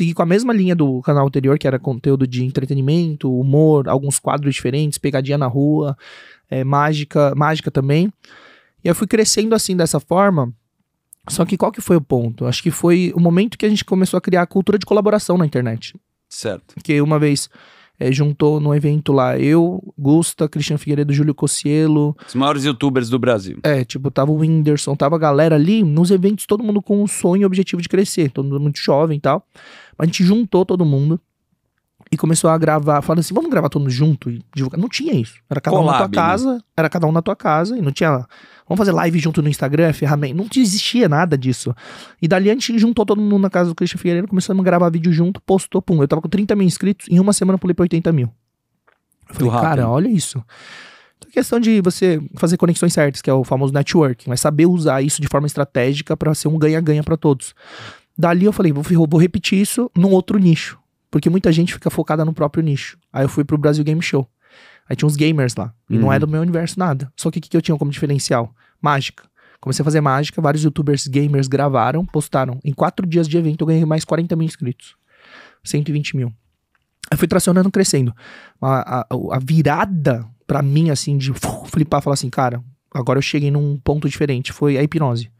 seguir com a mesma linha do canal anterior, que era conteúdo de entretenimento, humor, alguns quadros diferentes, pegadinha na rua, é, mágica, mágica também. E eu fui crescendo assim dessa forma. Só que qual que foi o ponto? Acho que foi o momento que a gente começou a criar a cultura de colaboração na internet. Certo. Que uma vez é, juntou no evento lá eu, Gusta, Cristian Figueiredo, Júlio Cocielo. Os maiores youtubers do Brasil. É, tipo, tava o Whindersson, tava a galera ali, nos eventos todo mundo com o sonho e objetivo de crescer, todo mundo muito jovem e tal. A gente juntou todo mundo começou a gravar, falando assim, vamos gravar todos junto e divulgar. Não tinha isso. Era cada Collab, um na tua né? casa, né? era cada um na tua casa e não tinha. Vamos fazer live junto no Instagram, é ferramenta. Não existia nada disso. E dali a gente juntou todo mundo na casa do Christian Figueiredo, começamos a gravar vídeo junto, postou, pum. Eu tava com 30 mil inscritos, em uma semana pulei pra 80 mil. Eu falei, rápido. cara, olha isso. Então, é questão de você fazer conexões certas, que é o famoso networking, mas saber usar isso de forma estratégica para ser um ganha-ganha para todos. Dali eu falei, vou, vou repetir isso num outro nicho. Porque muita gente fica focada no próprio nicho. Aí eu fui pro Brasil Game Show. Aí tinha uns gamers lá. E uhum. não hum. era do meu universo nada. Só que o que, que eu tinha como diferencial? Mágica. Comecei a fazer mágica, vários youtubers gamers gravaram, postaram. Em quatro dias de evento eu ganhei mais 40 mil inscritos. 120 mil. Aí fui tracionando, crescendo. A, a, a virada para mim, assim, de flipar, falar assim, cara, agora eu cheguei num ponto diferente, foi a hipnose.